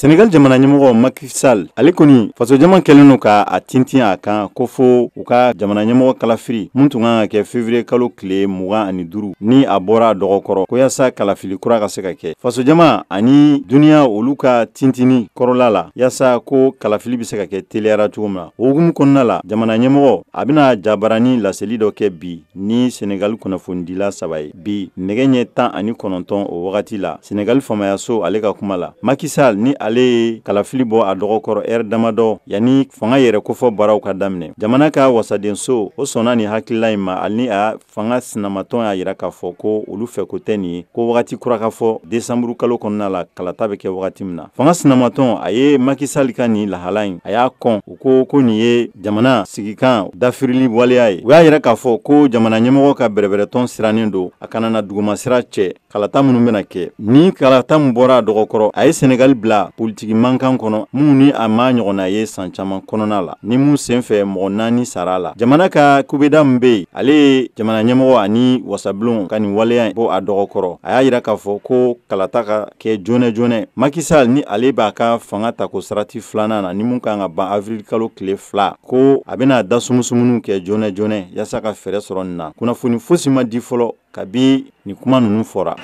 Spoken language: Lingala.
senegal jamana ɲɛmɔgɔ makisal ale kɔni faso jama kɛlen do ka a tintin a kan ko fo u ka jamana ɲɛmɔgɔ kalafiri mun tun kan ka kɛ fevriye kalo tile mugan ani duru ni a bɔra a dɔgɔkɔrɔ ko y'asa kalafili kura ka se ka kɛ faso jama ani duniɲa olu ka tintini kɔrɔla la y'asa ko kalafili be se ka kɛ teliyara cogo min na o hugumu kɔnɔna la jamana ɲɛmɔgɔ a bena jabarani laseli dɔ kɛ bi ni senegali kunnafonidila saba ye bi nɛgɛ ɲɛ tan ani kɔnɔntɔn o wagati la senegali famayaso ale ka kuma la makisal ni ale ale ye kalafili bɔ a dɔgɔkɔrɔ ɛri damadɔ yani fanga yɛrɛ kofɔ baaraw ka daminɛ jamana ka wasadenso o sɔnna nin hakilila in ma ani a fanga sinamatɔn y'a yira k'a fɔ ko olu fɛ ko tɛ nin ye ko wagati kura ka fɔ desanburu kalo kɔnɔna la kalata bɛ kɛ wagati min na fanga sinamatɔn a ye makisali ka nin lahala in a y'a kɔn u ko ko nin ye jamana sigikan dafirili waleya ye u y'a yira k'a fɔ ko jamana ɲɛmɔgɔ ka bɛrɛbɛrɛtɔn sirannen don a kana na dugumasira cɛ kalata minnu bena kɛ ni kalata min bɔra a dɔgɔkɔrɔ a ye senegali bila politiki mankan kɔnɔ minnu ni a m'a ɲɔgɔnna ye san caaman kɔnɔna la ni mun sen fɛ mɔgɔ naani sara la jamana ka kubeda min be yen ale ye jamana ɲɛmɔgɔ ani wasabilenw ka nin waleya ko a dɔgɔkɔrɔ a y'a yira k'a fɔ ko kalata ka kɛ joona joona makisal ni ale b'a ka fanga ta ko sarati filana na ni mun kan ka ban avril kile fila ko a bena dasumusumunu kɛ joona joona yaasa ka fɛɛrɛ sɔrɔ nin na kunnafoni fosi ma di fɔlɔ kabi nin kuma nunu fɔra